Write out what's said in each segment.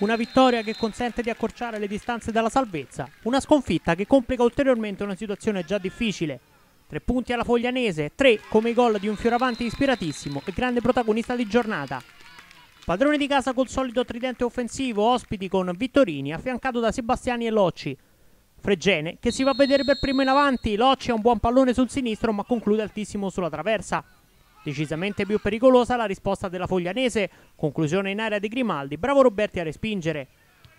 Una vittoria che consente di accorciare le distanze dalla salvezza, una sconfitta che complica ulteriormente una situazione già difficile. Tre punti alla Foglianese, tre come i gol di un fioravanti ispiratissimo e grande protagonista di giornata. Padrone di casa col solito tridente offensivo, ospiti con Vittorini, affiancato da Sebastiani e Locci. Fregene che si va a vedere per primo in avanti, Locci ha un buon pallone sul sinistro ma conclude altissimo sulla traversa. Decisamente più pericolosa la risposta della Foglianese, conclusione in area di Grimaldi, bravo Roberti a respingere.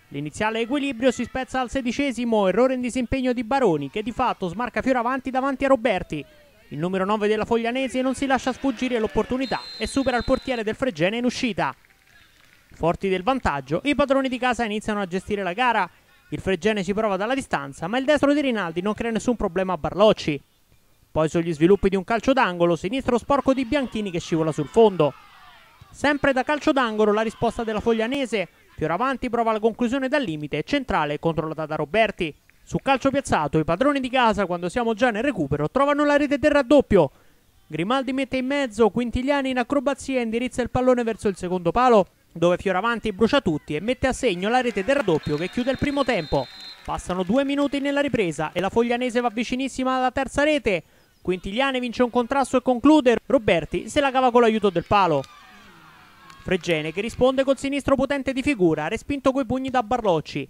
L'iniziale equilibrio si spezza al sedicesimo, errore in disimpegno di Baroni che di fatto smarca avanti davanti a Roberti. Il numero 9 della Foglianese non si lascia sfuggire l'opportunità e supera il portiere del Fregene in uscita. Forti del vantaggio, i padroni di casa iniziano a gestire la gara. Il Fregene si prova dalla distanza, ma il destro di Rinaldi non crea nessun problema a Barlocci. Poi sugli sviluppi di un calcio d'angolo, sinistro sporco di Bianchini che scivola sul fondo. Sempre da calcio d'angolo la risposta della Foglianese. Fioravanti prova la conclusione dal limite, centrale controllata da Roberti. Su calcio piazzato i padroni di casa quando siamo già nel recupero trovano la rete del raddoppio. Grimaldi mette in mezzo, Quintigliani in acrobazia indirizza il pallone verso il secondo palo dove Fioravanti brucia tutti e mette a segno la rete del raddoppio che chiude il primo tempo. Passano due minuti nella ripresa e la Foglianese va vicinissima alla terza rete. Quintiliani vince un contrasto e conclude. Roberti se la cava con l'aiuto del palo. Fregene che risponde col sinistro potente di figura, respinto coi pugni da Barlocci.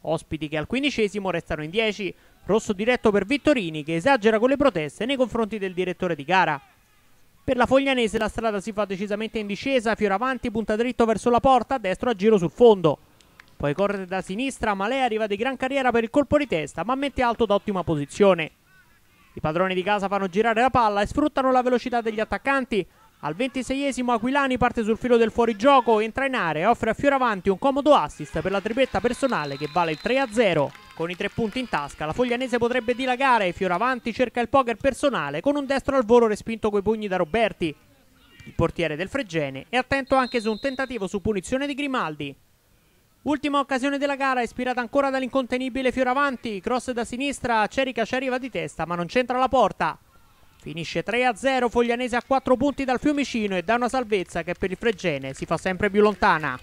Ospiti che al quindicesimo restano in 10. Rosso diretto per Vittorini che esagera con le proteste nei confronti del direttore di gara. Per la Foglianese la strada si fa decisamente in discesa, fiora avanti, punta dritto verso la porta, destro a giro sul fondo. Poi corre da sinistra, ma lei arriva di gran carriera per il colpo di testa, ma mette alto da ottima posizione. I padroni di casa fanno girare la palla e sfruttano la velocità degli attaccanti. Al 26esimo Aquilani parte sul filo del fuorigioco, entra in area e offre a Fioravanti un comodo assist per la tripletta personale che vale il 3-0. Con i tre punti in tasca la foglianese potrebbe dilagare, Fioravanti cerca il poker personale con un destro al volo respinto coi pugni da Roberti. Il portiere del Fregene è attento anche su un tentativo su punizione di Grimaldi. Ultima occasione della gara, ispirata ancora dall'incontenibile Fioravanti. Cross da sinistra, Cerica ci arriva di testa, ma non c'entra la porta. Finisce 3-0, Foglianese a 4 punti dal Fiumicino e da una salvezza che per il Fregene si fa sempre più lontana.